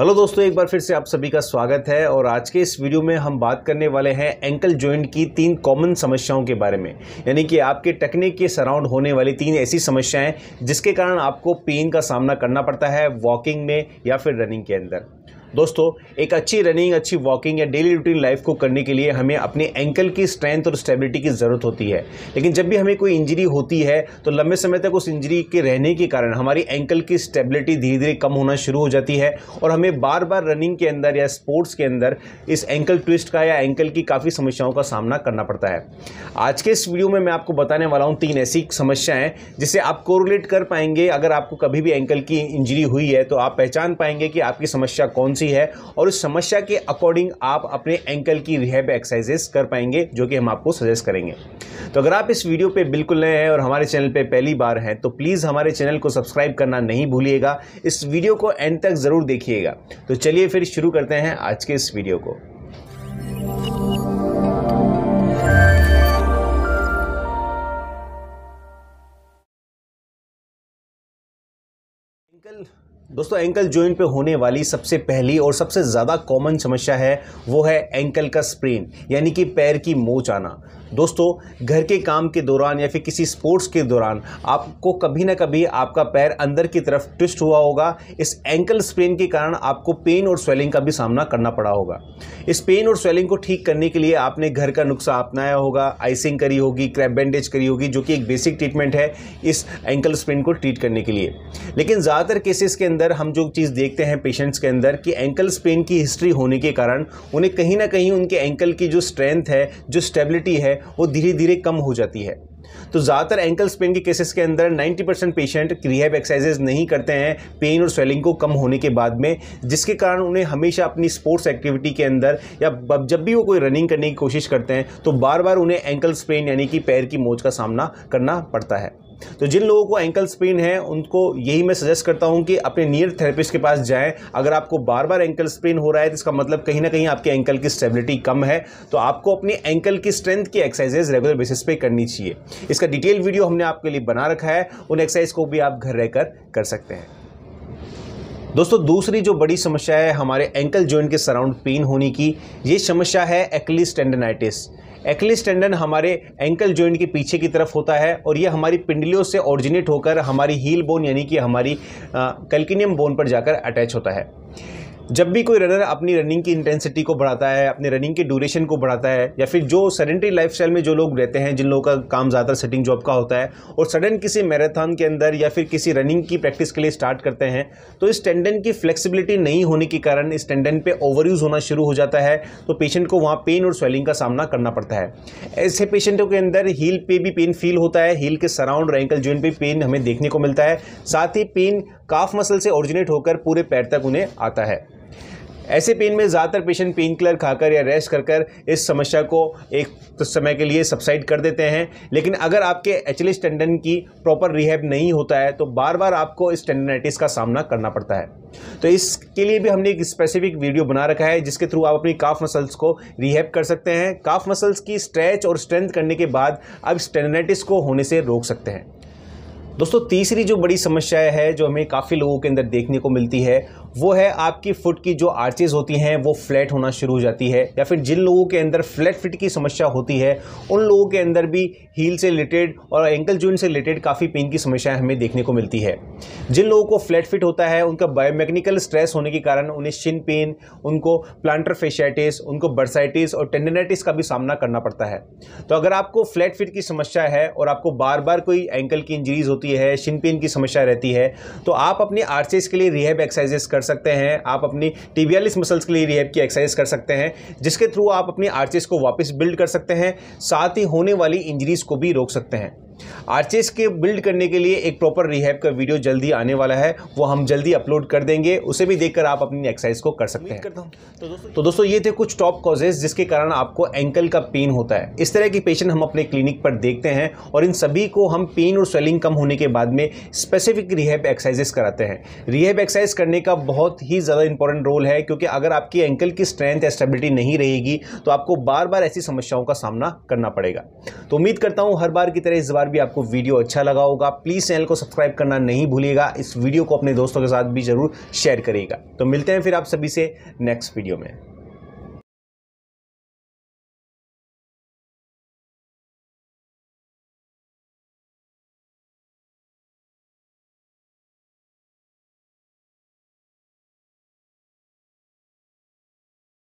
hello दोस्तों एक बार फिर से आप सभी का स्वागत है और आज के इस वीडियो में हम बात करने वाले हैं एंकल जॉइंट की तीन कॉमन समस्याओं के बारे में यानी कि आपके टकने के सराउंड होने वाली तीन ऐसी समस्याएं जिसके कारण आपको पेन का सामना करना पड़ता है वॉकिंग में या फिर रनिंग के अंदर दोस्तों एक अच्छी रनिंग अच्छी वॉकिंग या डेली रूटीन लाइफ को करने के लिए हमें अपने एंकल की स्ट्रेंथ और स्टेबिलिटी की ज़रूरत होती है लेकिन जब भी हमें कोई इंजरी होती है तो लंबे समय तक उस इंजरी के रहने के कारण हमारी एंकल की स्टेबिलिटी धीरे धीरे कम होना शुरू हो जाती है और हमें बार बार रनिंग के अंदर या स्पोर्ट्स के अंदर इस एंकल ट्विस्ट का या एंकल की काफ़ी समस्याओं का सामना करना पड़ता है आज के इस वीडियो में मैं आपको बताने वाला हूँ तीन ऐसी समस्याएँ जिसे आप कोरिलेट कर पाएंगे अगर आपको कभी भी एंकल की इंजरी हुई है तो आप पहचान पाएंगे कि आपकी समस्या कौन सी है और उस समस्या के अकॉर्डिंग आप अपने एंकल की रिहेब एक्सरसाइजेस कर पाएंगे जो कि हम आपको सजेस्ट करेंगे तो अगर आप इस वीडियो पे बिल्कुल नए हैं और हमारे चैनल पे पहली बार हैं तो प्लीज़ हमारे चैनल को सब्सक्राइब करना नहीं भूलिएगा इस वीडियो को एंड तक ज़रूर देखिएगा तो चलिए फिर शुरू करते हैं आज के इस वीडियो को दोस्तों एंकल जॉइंट पे होने वाली सबसे पहली और सबसे ज़्यादा कॉमन समस्या है वो है एंकल का स्प्रेन यानी कि पैर की मोच आना दोस्तों घर के काम के दौरान या फिर किसी स्पोर्ट्स के दौरान आपको कभी ना कभी आपका पैर अंदर की तरफ ट्विस्ट हुआ होगा इस एंकल स्प्रेन के कारण आपको पेन और स्वेलिंग का भी सामना करना पड़ा होगा इस पेन और स्वेलिंग को ठीक करने के लिए आपने घर का नुस्खा अपनाया होगा आइसिंग करी होगी क्रैप बैंडेज करी होगी जो कि एक बेसिक ट्रीटमेंट है इस एंकल स्प्रेन को ट्रीट करने के लिए लेकिन ज़्यादातर केसेस के अंदर हम जो चीज़ देखते हैं पेशेंट्स के अंदर कि एंकल स्प्रेन की हिस्ट्री होने के कारण उन्हें कहीं ना कहीं उनके एंकल की जो स्ट्रेंथ है जो स्टेबिलिटी है वो धीरे धीरे कम हो जाती है तो ज़्यादातर एंकल स्पेन के केसेस के अंदर 90 परसेंट पेशेंट रिहेब एक्सरसाइजेज नहीं करते हैं पेन और स्वेलिंग को कम होने के बाद में जिसके कारण उन्हें हमेशा अपनी स्पोर्ट्स एक्टिविटी के अंदर या जब भी वो कोई रनिंग करने की कोशिश करते हैं तो बार बार उन्हें एंकल स्पेन यानी कि पैर की मोच का सामना करना पड़ता है तो जिन लोगों को एंकल स्पेन है उनको यही मैं सजेस्ट करता हूँ कि अपने नियर थेरेपिस्ट के पास जाएँ अगर आपको बार बार एंकल स्प्रेन हो रहा है तो इसका मतलब कहीं ना कहीं आपके एंकल की स्टेबिलिटी कम है तो आपको अपने एंकल की स्ट्रेंथ की एक्सरसाइजेज रेगुलर बेसिस पे करनी चाहिए इसका डिटेल वीडियो हमने आपके लिए बना रखा है उन एक्सरसाइज को भी आप घर रहकर कर सकते हैं दोस्तों दूसरी जो बड़ी समस्या है हमारे एंकल जॉइंट के सराउंड पेन होने की ये समस्या है एक्लिस टेंडेनाइटिस एक्लिस टेंडन हमारे एंकल जॉइंट के पीछे की तरफ होता है और ये हमारी पिंडलियों से ओरिजिनेट होकर हमारी हील बोन यानी कि हमारी कैल्किनियम बोन पर जाकर अटैच होता है जब भी कोई रनर अपनी रनिंग की इंटेंसिटी को बढ़ाता है अपनी रनिंग के ड्यूरेशन को बढ़ाता है या फिर जो सेडेंट्री लाइफ में जो लोग रहते हैं जिन लोगों का काम ज़्यादातर सेटिंग जॉब का होता है और सडन किसी मैराथन के अंदर या फिर किसी रनिंग की प्रैक्टिस के लिए स्टार्ट करते हैं तो इस टेंडन की फ्लेक्सिबिलिटी नहीं होने के कारण इस टेंडन पर ओवर यूज़ होना शुरू हो जाता है तो पेशेंट को वहाँ पेन और स्वेलिंग का सामना करना पड़ता है ऐसे पेशेंटों के अंदर हील पे भी पेन फील होता है हील के सराउंड एंकल जॉइंट पर पेन हमें देखने को मिलता है साथ ही पेन काफ मसल से ओरिजिनेट होकर पूरे पैर तक उन्हें आता है ऐसे पेन में ज़्यादातर पेशेंट पेन किलर खाकर या रेस्ट कर कर इस समस्या को एक तो समय के लिए सब्साइड कर देते हैं लेकिन अगर आपके एचलिस टेंडन की प्रॉपर रिहैब नहीं होता है तो बार बार आपको इस टेंडनाइटिस का सामना करना पड़ता है तो इसके लिए भी हमने एक स्पेसिफिक वीडियो बना रखा है जिसके थ्रू आप अपनी काफ मसल्स को रिहैब कर सकते हैं काफ मसल्स की स्ट्रेच और स्ट्रेंथ करने के बाद आप स्टेंडनाइटिस को होने से रोक सकते हैं दोस्तों तीसरी जो बड़ी समस्या है जो हमें काफ़ी लोगों के अंदर देखने को मिलती है वो है आपकी फुट की जो आर्चेज होती हैं वो फ्लैट होना शुरू हो जाती है या फिर जिन लोगों के अंदर फ्लैट फिट की समस्या होती है उन लोगों के अंदर भी हील से रिलेटेड और एंकल जॉइंट से रिलेटेड काफ़ी पेन की समस्याएं हमें देखने को मिलती है जिन लोगों को फ्लैट फिट होता है उनका बायोमेकनिकल स्ट्रेस होने के कारण उन्हें शिन पेन उनको प्लांटर फेशियाइटिस उनको बर्साइटिस और टेंडेनाइटिस का भी सामना करना पड़ता है तो अगर आपको फ्लैट फिट की समस्या है और आपको बार बार कोई एंकल की इंजरीज होती है शिन पेन की समस्या रहती है तो आप अपने आर्चेज के लिए रिहेब एक्सरसाइजेस कर कर सकते हैं आप अपनी टीबियालिस मसल्स के लिए रिहेप की एक्सरसाइज कर सकते हैं जिसके थ्रू आप अपनी आर्चिस को वापस बिल्ड कर सकते हैं साथ ही होने वाली इंजरीज को भी रोक सकते हैं आर्चेस के बिल्ड करने के लिए एक प्रॉपर रिहैब का वीडियो जल्दी आने वाला है वो हम जल्दी अपलोड कर देंगे उसे भी देखकर आप अपनी एक्सरसाइज को कर सकते हैं तो दोस्तों तो दोस्तों ये थे कुछ टॉप कॉजेज जिसके कारण आपको एंकल का पेन होता है इस तरह के पेशेंट हम अपने क्लिनिक पर देखते हैं और इन सभी को हम पेन और स्वेलिंग कम होने के बाद में स्पेसिफिक रिहेब एक्सरसाइजेस कराते हैं रिहेब एक्सरसाइज करने का बहुत ही ज़्यादा इंपॉर्टेंट रोल है क्योंकि अगर आपकी एंकल की स्ट्रेंथ या स्टेबिलिटी नहीं रहेगी तो आपको बार बार ऐसी समस्याओं का सामना करना पड़ेगा तो उम्मीद करता हूँ हर बार की तरह इस बार बार भी आपको वीडियो अच्छा लगा होगा प्लीज़ चैनल को सब्सक्राइब करना नहीं भूलिएगा इस वीडियो को अपने दोस्तों के साथ भी ज़रूर शेयर करिएगा तो मिलते हैं फिर आप सभी से नेक्स्ट वीडियो में